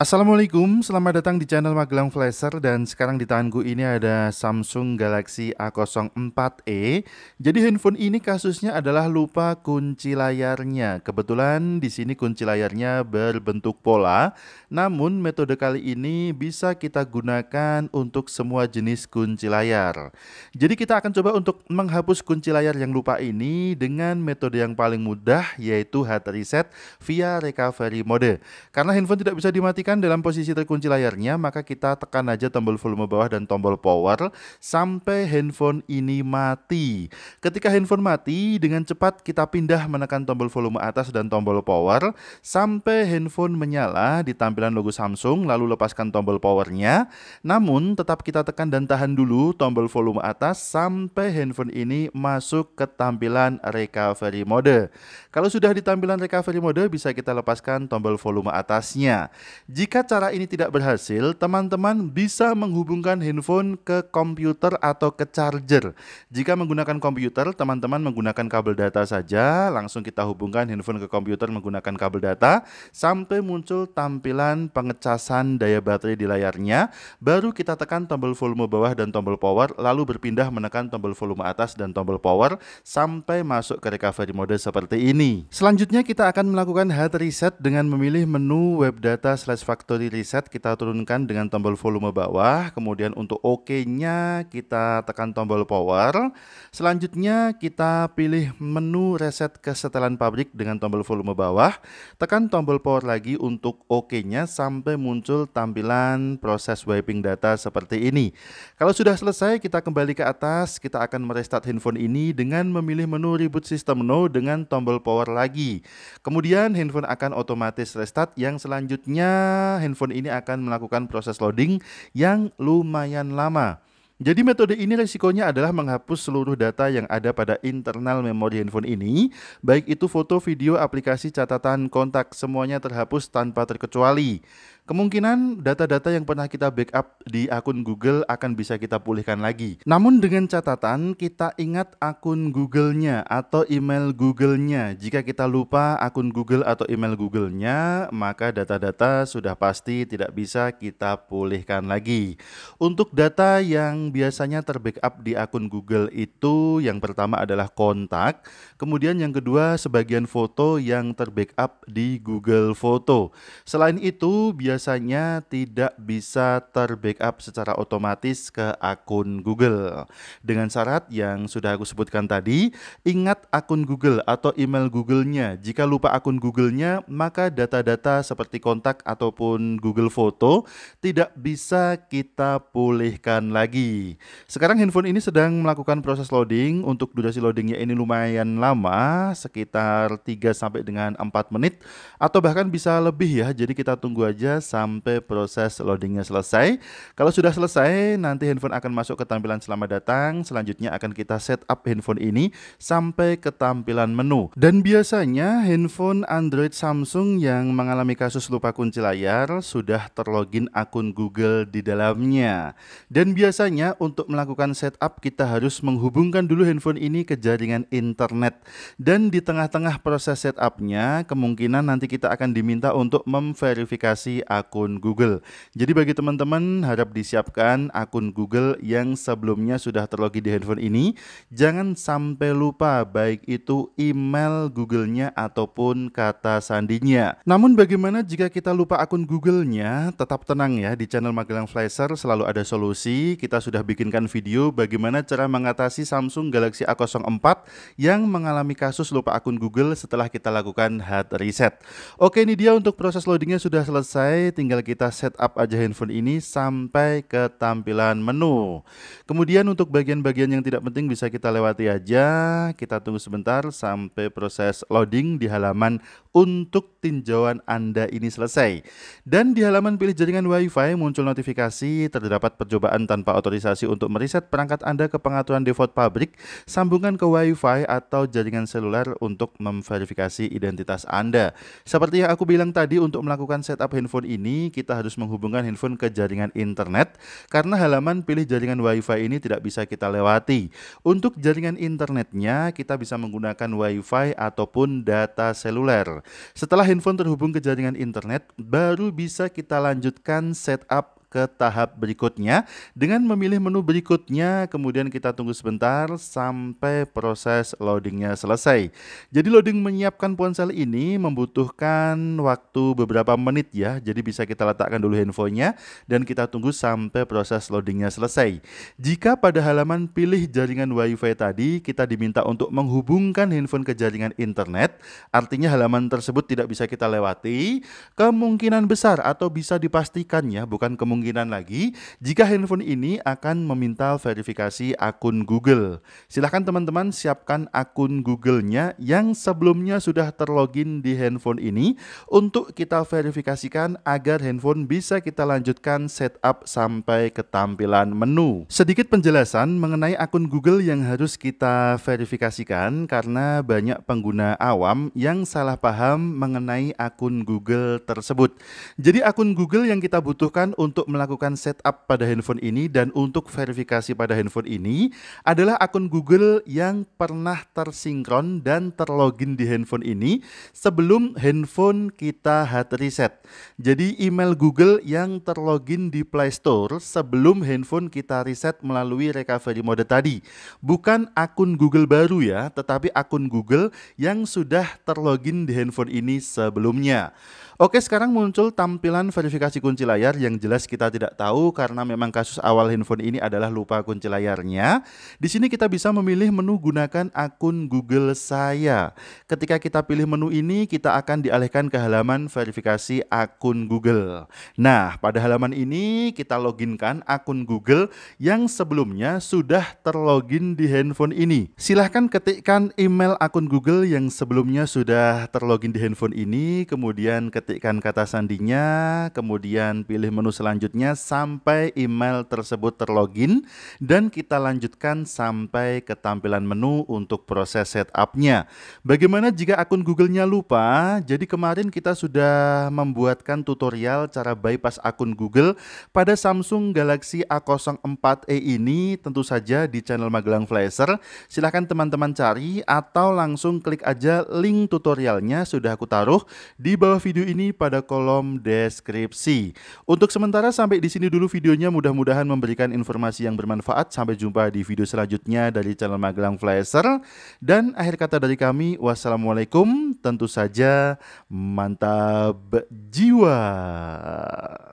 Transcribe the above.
Assalamualaikum, selamat datang di channel Magelang Flasher dan sekarang di tanganku ini ada Samsung Galaxy A04e. Jadi handphone ini kasusnya adalah lupa kunci layarnya. Kebetulan di sini kunci layarnya berbentuk pola, namun metode kali ini bisa kita gunakan untuk semua jenis kunci layar. Jadi kita akan coba untuk menghapus kunci layar yang lupa ini dengan metode yang paling mudah yaitu hard reset via recovery mode. Karena handphone tidak bisa dimatikan dalam posisi terkunci layarnya, maka kita tekan aja tombol volume bawah dan tombol power sampai handphone ini mati. Ketika handphone mati, dengan cepat kita pindah menekan tombol volume atas dan tombol power sampai handphone menyala di tampilan logo Samsung, lalu lepaskan tombol powernya. Namun, tetap kita tekan dan tahan dulu tombol volume atas sampai handphone ini masuk ke tampilan recovery mode. Kalau sudah di tampilan recovery mode, bisa kita lepaskan tombol volume atasnya. Jika cara ini tidak berhasil, teman-teman bisa menghubungkan handphone ke komputer atau ke charger. Jika menggunakan komputer, teman-teman menggunakan kabel data saja, langsung kita hubungkan handphone ke komputer menggunakan kabel data sampai muncul tampilan pengecasan daya baterai di layarnya. Baru kita tekan tombol volume bawah dan tombol power, lalu berpindah menekan tombol volume atas dan tombol power sampai masuk ke recovery mode seperti ini. Selanjutnya kita akan melakukan hard reset dengan memilih menu web data slash Factory Reset kita turunkan dengan tombol volume bawah, kemudian untuk OK-nya kita tekan tombol power. Selanjutnya kita pilih menu reset ke setelan pabrik dengan tombol volume bawah, tekan tombol power lagi untuk OK-nya sampai muncul tampilan proses wiping data seperti ini. Kalau sudah selesai kita kembali ke atas, kita akan merestart handphone ini dengan memilih menu reboot system no dengan tombol power lagi. Kemudian handphone akan otomatis restart yang selanjutnya handphone ini akan melakukan proses loading yang lumayan lama. Jadi metode ini resikonya adalah menghapus seluruh data yang ada pada internal memori handphone ini, baik itu foto, video, aplikasi, catatan, kontak, semuanya terhapus tanpa terkecuali. Kemungkinan data-data yang pernah kita backup di akun Google akan bisa kita pulihkan lagi. Namun dengan catatan kita ingat akun Google-nya atau email Google-nya. Jika kita lupa akun Google atau email Google-nya, maka data-data sudah pasti tidak bisa kita pulihkan lagi. Untuk data yang biasanya terbackup di akun Google itu yang pertama adalah kontak, kemudian yang kedua sebagian foto yang terbackup di Google Foto. Selain itu, biasanya biasanya tidak bisa terbackup secara otomatis ke akun Google. Dengan syarat yang sudah aku sebutkan tadi, ingat akun Google atau email Google-nya. Jika lupa akun Google-nya, maka data-data seperti kontak ataupun Google Foto tidak bisa kita pulihkan lagi. Sekarang handphone ini sedang melakukan proses loading. Untuk durasi loadingnya ini lumayan lama, sekitar 3 sampai dengan 4 menit atau bahkan bisa lebih ya. Jadi kita tunggu aja sampai proses loadingnya selesai. Kalau sudah selesai, nanti handphone akan masuk ke tampilan selamat datang. Selanjutnya akan kita setup handphone ini sampai ke tampilan menu. Dan biasanya handphone Android Samsung yang mengalami kasus lupa kunci layar sudah terlogin akun Google di dalamnya. Dan biasanya untuk melakukan setup kita harus menghubungkan dulu handphone ini ke jaringan internet. Dan di tengah-tengah proses setupnya, kemungkinan nanti kita akan diminta untuk memverifikasi akun Google. Jadi bagi teman-teman harap disiapkan akun Google yang sebelumnya sudah terlogi di handphone ini. Jangan sampai lupa baik itu email Google-nya ataupun kata sandinya. Namun bagaimana jika kita lupa akun Google-nya? Tetap tenang ya di channel Magelang Flasher selalu ada solusi. Kita sudah bikinkan video bagaimana cara mengatasi Samsung Galaxy A04 yang mengalami kasus lupa akun Google setelah kita lakukan hard reset. Oke ini dia untuk proses loadingnya sudah selesai selesai, tinggal kita setup aja handphone ini sampai ke tampilan menu. Kemudian untuk bagian-bagian yang tidak penting bisa kita lewati aja. Kita tunggu sebentar sampai proses loading di halaman untuk tinjauan Anda ini selesai. Dan di halaman pilih jaringan Wi-Fi muncul notifikasi terdapat percobaan tanpa otorisasi untuk meriset perangkat Anda ke pengaturan default pabrik, sambungan ke Wi-Fi atau jaringan seluler untuk memverifikasi identitas Anda. Seperti yang aku bilang tadi untuk melakukan setup handphone ini, kita harus menghubungkan handphone ke jaringan internet karena halaman pilih jaringan Wi-Fi ini tidak bisa kita lewati. Untuk jaringan internetnya, kita bisa menggunakan Wi-Fi ataupun data seluler. Setelah handphone terhubung ke jaringan internet, baru bisa kita lanjutkan setup ke tahap berikutnya dengan memilih menu berikutnya kemudian kita tunggu sebentar sampai proses loadingnya selesai jadi loading menyiapkan ponsel ini membutuhkan waktu beberapa menit ya jadi bisa kita letakkan dulu handphonenya dan kita tunggu sampai proses loadingnya selesai jika pada halaman pilih jaringan wifi tadi kita diminta untuk menghubungkan handphone ke jaringan internet artinya halaman tersebut tidak bisa kita lewati kemungkinan besar atau bisa dipastikan ya bukan kemungkinan kemungkinan lagi jika handphone ini akan meminta verifikasi akun Google. Silahkan teman-teman siapkan akun Google-nya yang sebelumnya sudah terlogin di handphone ini untuk kita verifikasikan agar handphone bisa kita lanjutkan setup sampai ke tampilan menu. Sedikit penjelasan mengenai akun Google yang harus kita verifikasikan karena banyak pengguna awam yang salah paham mengenai akun Google tersebut. Jadi akun Google yang kita butuhkan untuk melakukan setup pada handphone ini dan untuk verifikasi pada handphone ini adalah akun Google yang pernah tersinkron dan terlogin di handphone ini sebelum handphone kita hard reset. Jadi email Google yang terlogin di Play Store sebelum handphone kita reset melalui recovery mode tadi. Bukan akun Google baru ya, tetapi akun Google yang sudah terlogin di handphone ini sebelumnya. Oke, sekarang muncul tampilan verifikasi kunci layar yang jelas kita kita tidak tahu karena memang kasus awal handphone ini adalah lupa kunci layarnya. Di sini kita bisa memilih menu gunakan akun Google saya. Ketika kita pilih menu ini, kita akan dialihkan ke halaman verifikasi akun Google. Nah, pada halaman ini kita loginkan akun Google yang sebelumnya sudah terlogin di handphone ini. Silahkan ketikkan email akun Google yang sebelumnya sudah terlogin di handphone ini, kemudian ketikkan kata sandinya, kemudian pilih menu selanjutnya selanjutnya sampai email tersebut terlogin dan kita lanjutkan sampai ke tampilan menu untuk proses setupnya. Bagaimana jika akun Google-nya lupa? Jadi kemarin kita sudah membuatkan tutorial cara bypass akun Google pada Samsung Galaxy A04e ini tentu saja di channel Magelang Flasher. Silahkan teman-teman cari atau langsung klik aja link tutorialnya sudah aku taruh di bawah video ini pada kolom deskripsi. Untuk sementara sampai di sini dulu videonya. Mudah-mudahan memberikan informasi yang bermanfaat. Sampai jumpa di video selanjutnya dari channel Magelang Flasher. Dan akhir kata dari kami, wassalamualaikum. Tentu saja mantap jiwa.